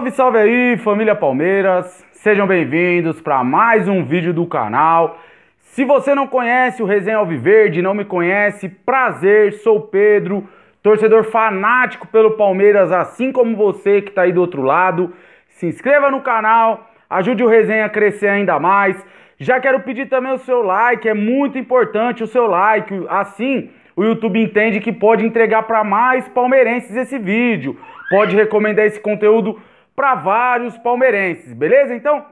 Salve, salve aí, família Palmeiras! Sejam bem-vindos para mais um vídeo do canal. Se você não conhece o Resenha Alviverde, não me conhece, prazer, sou Pedro, torcedor fanático pelo Palmeiras, assim como você que está aí do outro lado. Se inscreva no canal, ajude o Resenha a crescer ainda mais. Já quero pedir também o seu like, é muito importante o seu like, assim o YouTube entende que pode entregar para mais palmeirenses esse vídeo. Pode recomendar esse conteúdo para vários palmeirenses, beleza? Então,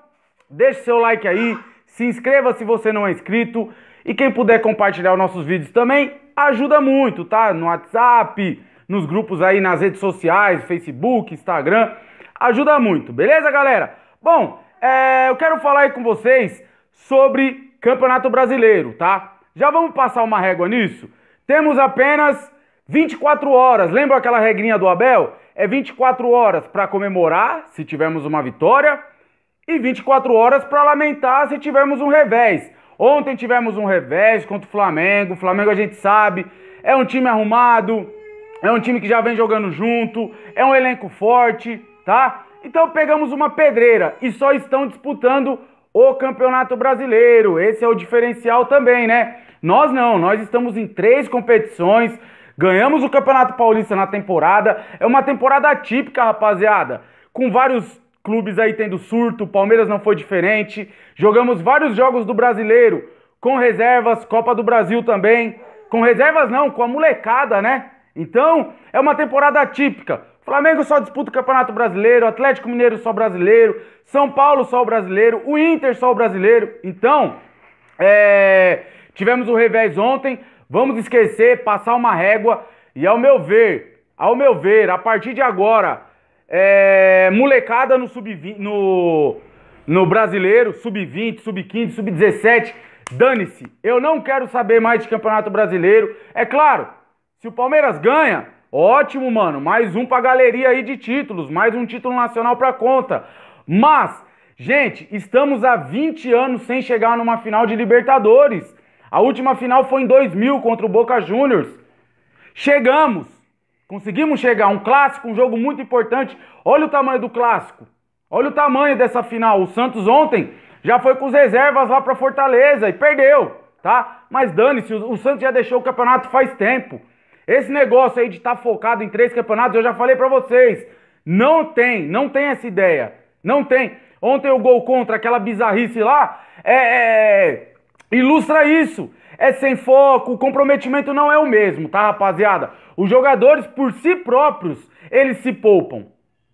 deixe seu like aí, se inscreva se você não é inscrito e quem puder compartilhar os nossos vídeos também ajuda muito, tá? No WhatsApp, nos grupos aí nas redes sociais, Facebook, Instagram, ajuda muito, beleza, galera? Bom, é, eu quero falar aí com vocês sobre Campeonato Brasileiro, tá? Já vamos passar uma régua nisso? Temos apenas 24 horas, lembra aquela regrinha do Abel? é 24 horas para comemorar se tivermos uma vitória e 24 horas para lamentar se tivermos um revés. Ontem tivemos um revés contra o Flamengo. O Flamengo a gente sabe, é um time arrumado, é um time que já vem jogando junto, é um elenco forte, tá? Então pegamos uma pedreira e só estão disputando o Campeonato Brasileiro. Esse é o diferencial também, né? Nós não, nós estamos em três competições Ganhamos o Campeonato Paulista na temporada. É uma temporada atípica, rapaziada. Com vários clubes aí tendo surto, o Palmeiras não foi diferente. Jogamos vários jogos do Brasileiro, com reservas, Copa do Brasil também. Com reservas não, com a molecada, né? Então, é uma temporada atípica. Flamengo só disputa o Campeonato Brasileiro, Atlético Mineiro só brasileiro, São Paulo só brasileiro, o Inter só brasileiro. Então, é... tivemos o revés ontem, Vamos esquecer, passar uma régua e ao meu ver, ao meu ver, a partir de agora, é, molecada no sub no no brasileiro, sub-20, sub-15, sub-17, dane-se. Eu não quero saber mais de Campeonato Brasileiro. É claro, se o Palmeiras ganha, ótimo, mano, mais um pra galeria aí de títulos, mais um título nacional pra conta. Mas Gente, estamos há 20 anos sem chegar numa final de Libertadores. A última final foi em 2000 contra o Boca Juniors. Chegamos. Conseguimos chegar. Um clássico, um jogo muito importante. Olha o tamanho do clássico. Olha o tamanho dessa final. O Santos ontem já foi com as reservas lá para Fortaleza e perdeu, tá? Mas dane-se, o Santos já deixou o campeonato faz tempo. Esse negócio aí de estar tá focado em três campeonatos, eu já falei para vocês. Não tem, não tem essa ideia. Não tem. Ontem o gol contra aquela bizarrice lá é, é, Ilustra isso. É sem foco, o comprometimento não é o mesmo, tá, rapaziada? Os jogadores por si próprios, eles se poupam,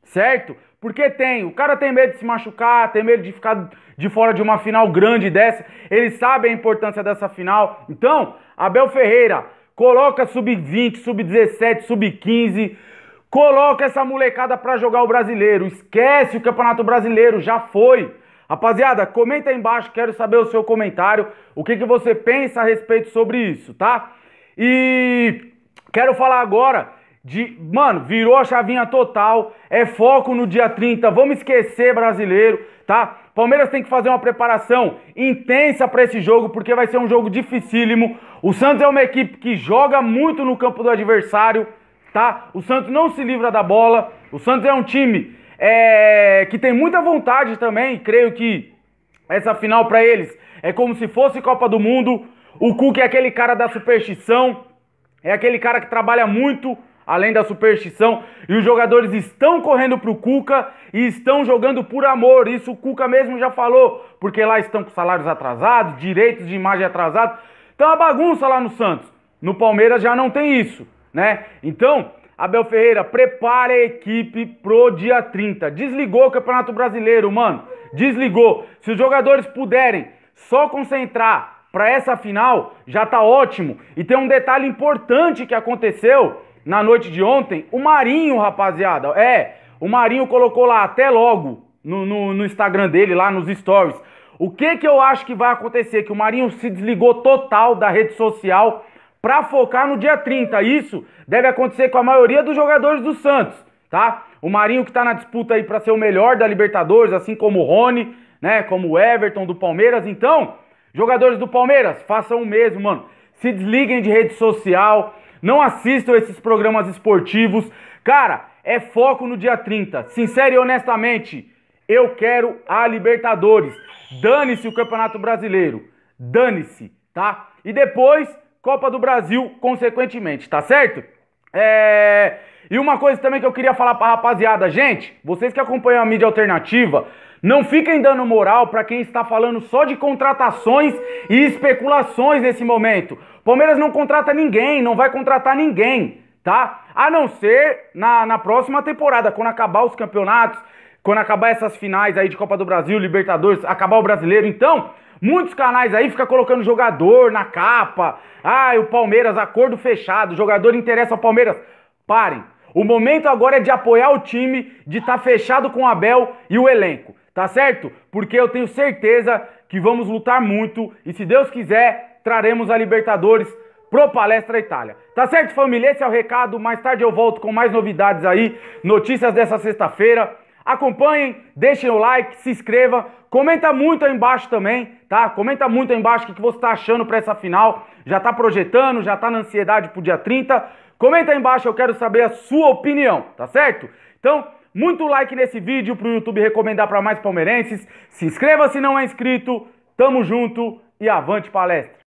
certo? Porque tem, o cara tem medo de se machucar, tem medo de ficar de fora de uma final grande dessa, ele sabe a importância dessa final. Então, Abel Ferreira, coloca sub-20, sub-17, sub-15, coloca essa molecada para jogar o brasileiro. Esquece o Campeonato Brasileiro, já foi. Rapaziada, comenta aí embaixo, quero saber o seu comentário, o que, que você pensa a respeito sobre isso, tá? E quero falar agora de, mano, virou a chavinha total, é foco no dia 30, vamos esquecer brasileiro, tá? Palmeiras tem que fazer uma preparação intensa para esse jogo, porque vai ser um jogo dificílimo. O Santos é uma equipe que joga muito no campo do adversário, tá? O Santos não se livra da bola. O Santos é um time é, que tem muita vontade também, creio que essa final para eles é como se fosse Copa do Mundo. O Cuca é aquele cara da superstição, é aquele cara que trabalha muito além da superstição, e os jogadores estão correndo pro Cuca e estão jogando por amor. Isso o Cuca mesmo já falou, porque lá estão com salários atrasados, direitos de imagem atrasados. então tá a bagunça lá no Santos. No Palmeiras já não tem isso, né? Então, Abel Ferreira, prepara a equipe pro dia 30. Desligou o Campeonato Brasileiro, mano. Desligou. Se os jogadores puderem só concentrar para essa final, já tá ótimo. E tem um detalhe importante que aconteceu na noite de ontem. O Marinho, rapaziada, é, o Marinho colocou lá até logo no, no, no Instagram dele, lá nos stories. O que que eu acho que vai acontecer? Que o Marinho se desligou total da rede social para focar no dia 30. Isso deve acontecer com a maioria dos jogadores do Santos, tá? O Marinho que tá na disputa aí para ser o melhor da Libertadores, assim como o Rony, né, como o Everton do Palmeiras. Então, jogadores do Palmeiras, façam o mesmo, mano. Se desliguem de rede social, não assistam esses programas esportivos. Cara, é foco no dia 30. Sincero e honestamente, eu quero a Libertadores. Dane-se o Campeonato Brasileiro. Dane-se, tá? E depois Copa do Brasil, consequentemente, tá certo? É... E uma coisa também que eu queria falar pra rapaziada, gente, vocês que acompanham a mídia alternativa, não fiquem dando moral para quem está falando só de contratações e especulações nesse momento. Palmeiras não contrata ninguém, não vai contratar ninguém, tá? A não ser na, na próxima temporada, quando acabar os campeonatos quando acabar essas finais aí de Copa do Brasil, Libertadores, acabar o brasileiro, então, muitos canais aí ficam colocando jogador na capa. Ah, o Palmeiras, acordo fechado, jogador interessa ao Palmeiras. Parem. O momento agora é de apoiar o time, de estar tá fechado com o Abel e o elenco, tá certo? Porque eu tenho certeza que vamos lutar muito e, se Deus quiser, traremos a Libertadores pro Palestra Itália. Tá certo, família? Esse é o recado. Mais tarde eu volto com mais novidades aí, notícias dessa sexta-feira. Acompanhem, deixem o like, se inscreva, comenta muito aí embaixo também, tá? Comenta muito aí embaixo o que, você tá achando para essa final. Já tá projetando, já tá na ansiedade pro dia 30? Comenta aí embaixo, eu quero saber a sua opinião, tá certo? Então, muito like nesse vídeo pro YouTube recomendar para mais palmeirenses. Se inscreva se não é inscrito. Tamo junto e avante palestra.